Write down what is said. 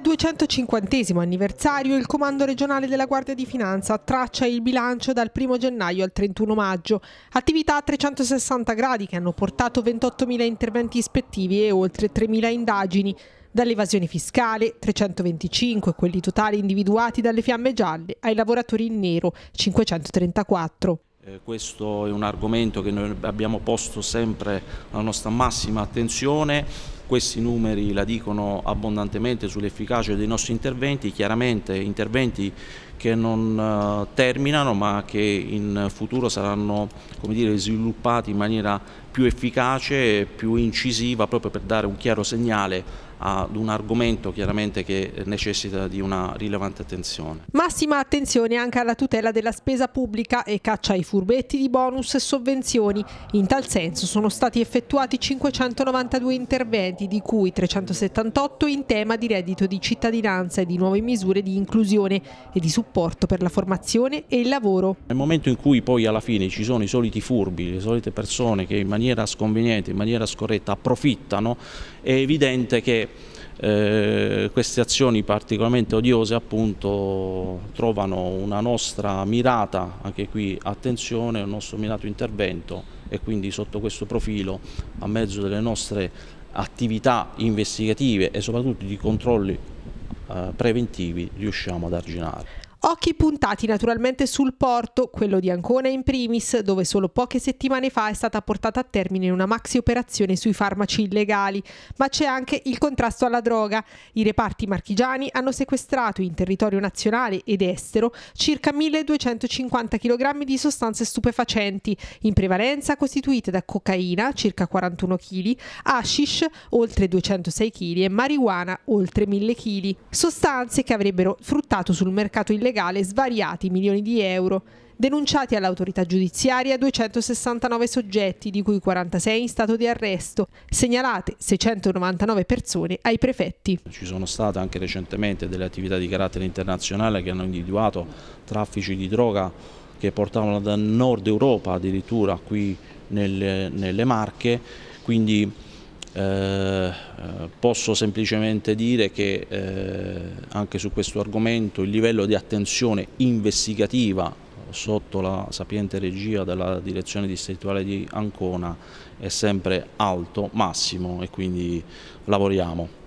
250 anniversario il Comando regionale della Guardia di Finanza traccia il bilancio dal 1 gennaio al 31 maggio, attività a 360 gradi che hanno portato 28.000 interventi ispettivi e oltre 3.000 indagini, dall'evasione fiscale 325, quelli totali individuati dalle fiamme gialle, ai lavoratori in nero 534. Eh, questo è un argomento che noi abbiamo posto sempre alla nostra massima attenzione questi numeri la dicono abbondantemente sull'efficacia dei nostri interventi, chiaramente interventi che non eh, terminano ma che in futuro saranno come dire, sviluppati in maniera più efficace e più incisiva proprio per dare un chiaro segnale ad un argomento chiaramente che necessita di una rilevante attenzione. Massima attenzione anche alla tutela della spesa pubblica e caccia ai furbetti di bonus e sovvenzioni. In tal senso sono stati effettuati 592 interventi, di cui 378 in tema di reddito di cittadinanza e di nuove misure di inclusione e di supporto apporto per la formazione e il lavoro. Nel momento in cui poi alla fine ci sono i soliti furbi, le solite persone che in maniera sconveniente, in maniera scorretta approfittano, è evidente che eh, queste azioni particolarmente odiose appunto trovano una nostra mirata, anche qui attenzione, un nostro mirato intervento e quindi sotto questo profilo a mezzo delle nostre attività investigative e soprattutto di controlli eh, preventivi riusciamo ad arginare. Occhi puntati naturalmente sul porto, quello di Ancona in primis, dove solo poche settimane fa è stata portata a termine una maxi operazione sui farmaci illegali, ma c'è anche il contrasto alla droga. I reparti marchigiani hanno sequestrato in territorio nazionale ed estero circa 1250 kg di sostanze stupefacenti, in prevalenza costituite da cocaina circa 41 kg, hashish oltre 206 kg e marijuana oltre 1000 kg, sostanze che avrebbero fruttato sul mercato illegale illegale svariati milioni di euro. Denunciati all'autorità giudiziaria 269 soggetti, di cui 46 in stato di arresto, segnalate 699 persone ai prefetti. Ci sono state anche recentemente delle attività di carattere internazionale che hanno individuato traffici di droga che portavano dal nord Europa addirittura qui nelle, nelle Marche, quindi eh, Posso semplicemente dire che eh, anche su questo argomento il livello di attenzione investigativa sotto la sapiente regia della direzione distrettuale di Ancona è sempre alto, massimo e quindi lavoriamo.